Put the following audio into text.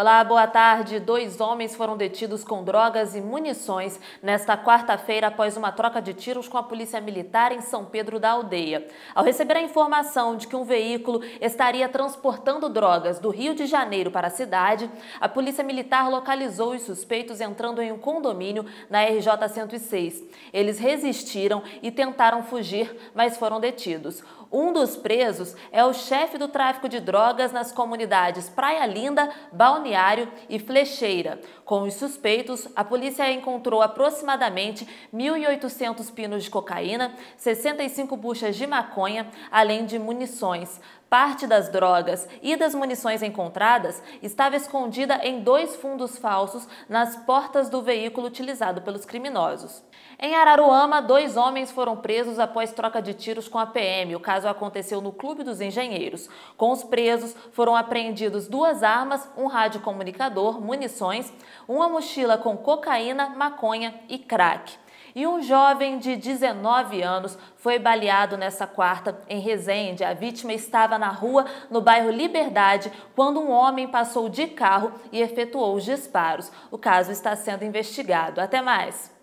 Olá, boa tarde. Dois homens foram detidos com drogas e munições nesta quarta-feira após uma troca de tiros com a Polícia Militar em São Pedro da Aldeia. Ao receber a informação de que um veículo estaria transportando drogas do Rio de Janeiro para a cidade, a Polícia Militar localizou os suspeitos entrando em um condomínio na RJ 106. Eles resistiram e tentaram fugir, mas foram detidos. Um dos presos é o chefe do tráfico de drogas nas comunidades Praia Linda, Balneário Balneário e Flecheira. Com os suspeitos, a polícia encontrou aproximadamente 1.800 pinos de cocaína, 65 buchas de maconha, além de munições. Parte das drogas e das munições encontradas estava escondida em dois fundos falsos nas portas do veículo utilizado pelos criminosos. Em Araruama, dois homens foram presos após troca de tiros com a PM. O caso aconteceu no Clube dos Engenheiros. Com os presos, foram apreendidos duas armas, um radiocomunicador, munições, uma mochila com cocaína, maconha e crack. E um jovem de 19 anos foi baleado nessa quarta em Resende. A vítima estava na rua no bairro Liberdade quando um homem passou de carro e efetuou os disparos. O caso está sendo investigado. Até mais!